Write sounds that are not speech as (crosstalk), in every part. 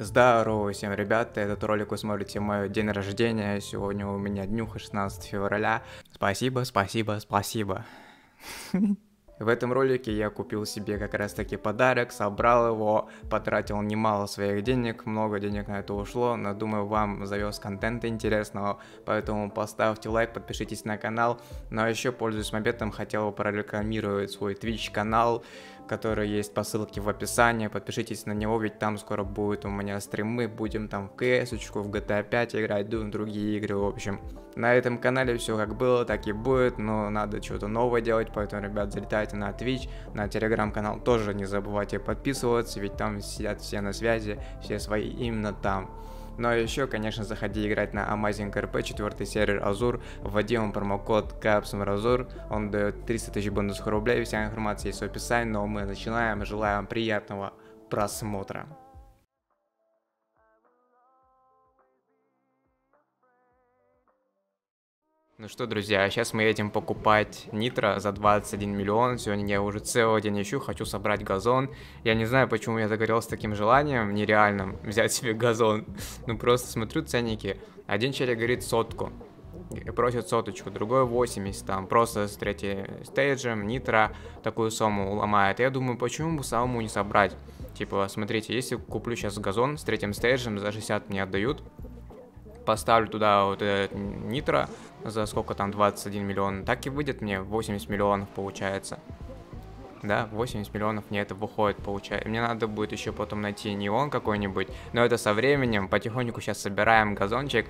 Здорово всем, ребята, этот ролик вы смотрите мое день рождения, сегодня у меня днюха 16 февраля. Спасибо, спасибо, спасибо. (laughs) В этом ролике я купил себе как раз таки подарок, собрал его, потратил немало своих денег, много денег на это ушло, но думаю вам завез контента интересного, поэтому поставьте лайк, подпишитесь на канал, но ну, а еще пользуясь моментом хотел бы прорекламировать свой Twitch канал, который есть по ссылке в описании. Подпишитесь на него, ведь там скоро будет у меня стримы. Будем там в CS, в GTA 5 играть, да, в другие игры, в общем. На этом канале все как было, так и будет, но надо что-то новое делать, поэтому, ребят, залетайте на Twitch, на телеграм-канал тоже не забывайте подписываться, ведь там сидят все на связи, все свои именно там. Ну а еще, конечно, заходи играть на Amazing RP, четвертый сервер Азур, вводи он промокод CAPSMRAZUR, он дает 300 тысяч бонусных рублей, вся информация есть в описании, но ну, а мы начинаем, желаем приятного просмотра. Ну что, друзья, сейчас мы едем покупать нитро за 21 миллион. Сегодня я уже целый день ищу, хочу собрать газон. Я не знаю, почему я загорелся с таким желанием нереальным (laughs) взять себе газон. Ну просто смотрю ценники. Один человек говорит сотку, просит соточку, другой 80, там просто с третьим стейджем, нитро такую сумму ломает. Я думаю, почему бы самому не собрать? Типа, смотрите, если куплю сейчас газон с третьим стейджем, за 60 мне отдают, поставлю туда вот этот нитро, за сколько там, 21 миллион, так и выйдет мне 80 миллионов получается. Да, 80 миллионов мне это выходит, получается. Мне надо будет еще потом найти неон какой-нибудь, но это со временем, потихоньку сейчас собираем газончик.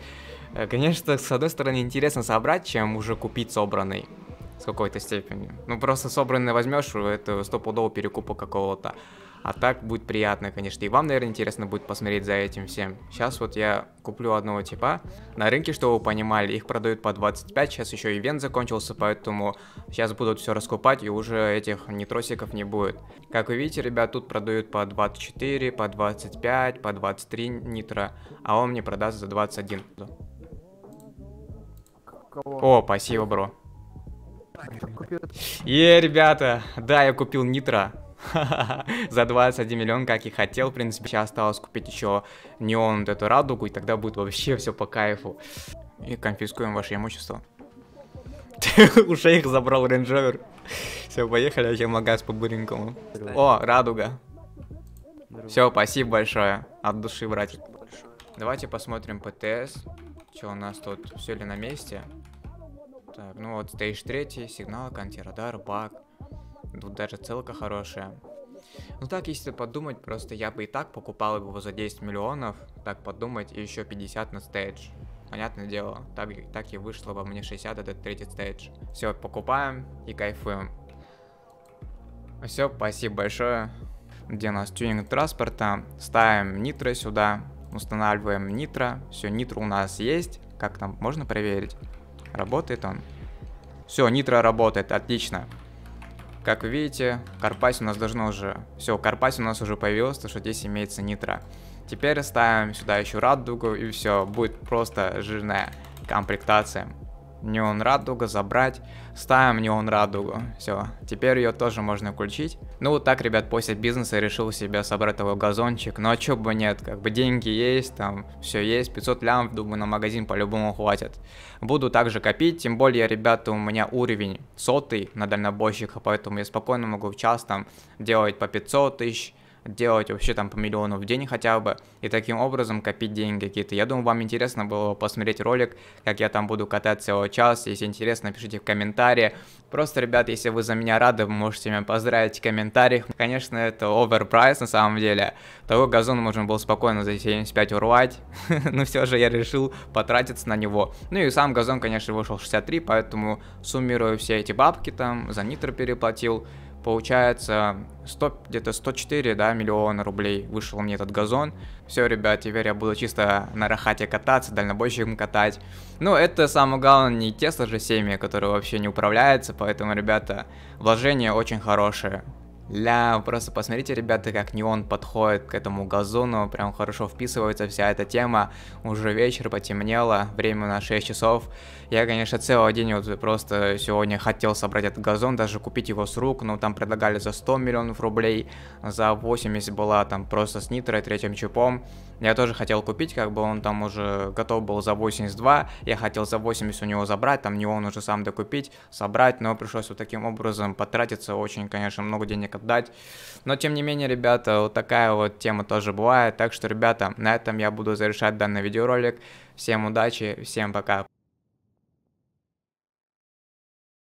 Э, конечно, с одной стороны, интересно собрать, чем уже купить собранный с какой-то степени. Ну, просто собранный возьмешь, это стопудово перекупа какого-то. А так будет приятно, конечно. И вам, наверное, интересно будет посмотреть за этим всем. Сейчас вот я куплю одного типа. На рынке, чтобы вы понимали, их продают по 25. Сейчас еще ивент закончился, поэтому сейчас будут все раскупать, и уже этих нитросиков не будет. Как вы видите, ребят, тут продают по 24, по 25, по 23 нитра. А он мне продаст за 21. Кого? О, спасибо, бро. Е, ребята, да, я купил нитро. (laughs) за 21 миллион, как и хотел. В принципе, сейчас осталось купить еще неон, вот эту радугу, и тогда будет вообще все по кайфу. И конфискуем ваше имущество. (laughs) Уже их забрал рейндж Все, поехали, вообще магаз по-буренькому. О, радуга. Все, спасибо большое. От души, братик. Давайте посмотрим ПТС. Что у нас тут? Все ли на месте? Так, ну вот стейдж 3, сигнал, контирадар, баг. Тут даже целка хорошая. Ну так, если подумать, просто я бы и так покупал его за 10 миллионов, так подумать, и еще 50 на стейдж. Понятное дело, так, так и вышло во мне 60 этот третий стейдж. Все, покупаем и кайфуем. Все, спасибо большое. Где у нас тюнинг транспорта? Ставим нитро сюда, устанавливаем нитро. Все, нитро у нас есть. Как там, можно проверить? Работает он? Все, нитро работает, отлично. Как вы видите, карпась у нас должно уже... Все, карпась у нас уже появилась, потому что здесь имеется нитро. Теперь ставим сюда еще радугу, и все, будет просто жирная комплектация. Неон радуга забрать. Ставим неон радугу. Все. Теперь ее тоже можно включить. Ну вот так, ребят, после бизнеса решил себе собрать такой газончик. Ну а чё бы нет, как бы деньги есть, там все есть. 500 лямов, думаю, на магазин по-любому хватит. Буду также копить, тем более, ребята, у меня уровень сотый на дальнобойщика, поэтому я спокойно могу в час там делать по 500 тысяч, делать вообще там по миллиону в день хотя бы, и таким образом копить деньги какие-то. Я думаю, вам интересно было посмотреть ролик, как я там буду катать целый час. Если интересно, пишите в комментарии. Просто, ребят, если вы за меня рады, вы можете меня поздравить в комментариях. Конечно, это оверпрайс на самом деле. Того газон можно было спокойно за 75 урвать, (laughs) но все же я решил потратиться на него. Ну и сам газон, конечно, вышел 63, поэтому суммирую все эти бабки там, за нитро переплатил. Получается, 100, где-то 104 да, миллиона рублей вышел мне этот газон. Все, ребят, теперь я буду чисто на рахате кататься, дальнобойщиком катать. Ну, это самое главное не Тесла же 7, который вообще не управляется, поэтому, ребята, вложение очень хорошее. Ля, просто посмотрите, ребята, как неон подходит к этому газону, прям хорошо вписывается вся эта тема. Уже вечер, потемнело, время на 6 часов. Я, конечно, целый день вот просто сегодня хотел собрать этот газон, даже купить его с рук, но там предлагали за 100 миллионов рублей, за 80 была там просто с нитрой, третьим чипом. Я тоже хотел купить, как бы он там уже готов был за 82, я хотел за 80 у него забрать, там неон уже сам докупить, собрать, но пришлось вот таким образом потратиться, очень, конечно, много денег отдать. Но, тем не менее, ребята, вот такая вот тема тоже бывает. Так что, ребята, на этом я буду завершать данный видеоролик. Всем удачи, всем пока.